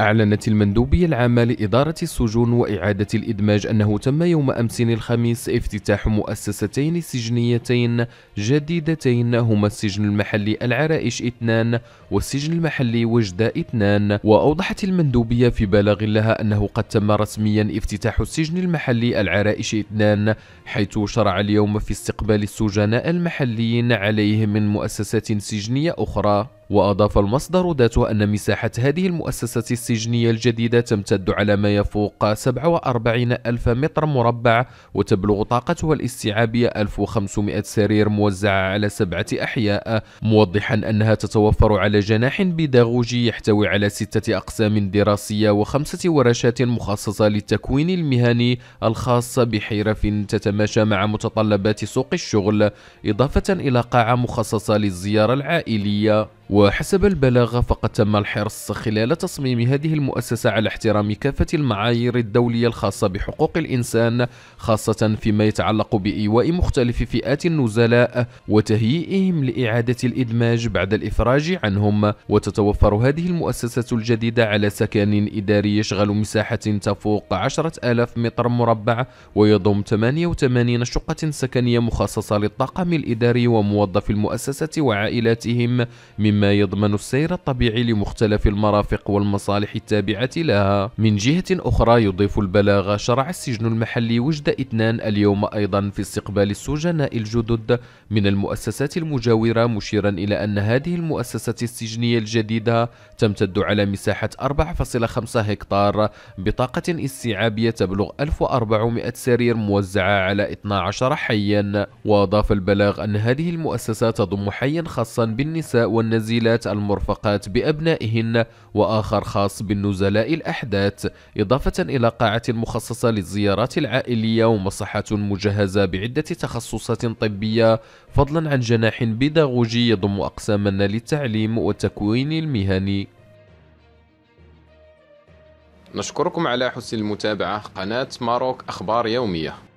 أعلنت المندوبية العامة لإدارة السجون وإعادة الإدماج أنه تم يوم أمس الخميس افتتاح مؤسستين سجنيتين جديدتين هما السجن المحلي العرائش اثنان والسجن المحلي وجدة اثنان وأوضحت المندوبية في بلاغ لها أنه قد تم رسميا افتتاح السجن المحلي العرائش اثنان حيث شرع اليوم في استقبال السجناء المحليين عليه من مؤسسات سجنية أخرى وأضاف المصدر ذاته أن مساحة هذه المؤسسة السجنية الجديدة تمتد على ما يفوق 47 ألف متر مربع وتبلغ طاقتها الاستيعابية 1500 سرير موزعة على سبعة أحياء موضحا أنها تتوفر على جناح بيداغوجي يحتوي على ستة أقسام دراسية وخمسة ورشات مخصصة للتكوين المهني الخاص بحرف تتماشى مع متطلبات سوق الشغل إضافة إلى قاعة مخصصة للزيارة العائلية وحسب البلاغة فقد تم الحرص خلال تصميم هذه المؤسسة على احترام كافة المعايير الدولية الخاصة بحقوق الإنسان خاصة فيما يتعلق بإيواء مختلف فئات النزلاء وتهيئهم لإعادة الإدماج بعد الإفراج عنهم وتتوفر هذه المؤسسة الجديدة على سكن إداري يشغل مساحة تفوق عشرة ألاف متر مربع ويضم 88 شقة سكنية مخصصة للطاقم الإداري وموظف المؤسسة وعائلاتهم مما مما يضمن السير الطبيعي لمختلف المرافق والمصالح التابعة لها من جهة أخرى يضيف البلاغة شرع السجن المحلي وجد إثنان اليوم أيضا في استقبال السجناء الجدد من المؤسسات المجاورة مشيرا إلى أن هذه المؤسسة السجنية الجديدة تمتد على مساحة 4.5 هكتار بطاقة استيعابية تبلغ 1400 سرير موزعة على 12 حيا وأضاف البلاغ أن هذه المؤسسة تضم حيا خاصا بالنساء والنزيهة المنزلات المرفقات بأبنائهن وآخر خاص بالنزلاء الأحداث إضافة إلى قاعة مخصصة للزيارات العائلية ومصحة مجهزة بعدة تخصصات طبية فضلا عن جناح بيداغوجي يضم أقساما للتعليم والتكوين المهني نشكركم على حسن المتابعة قناة ماروك أخبار يومية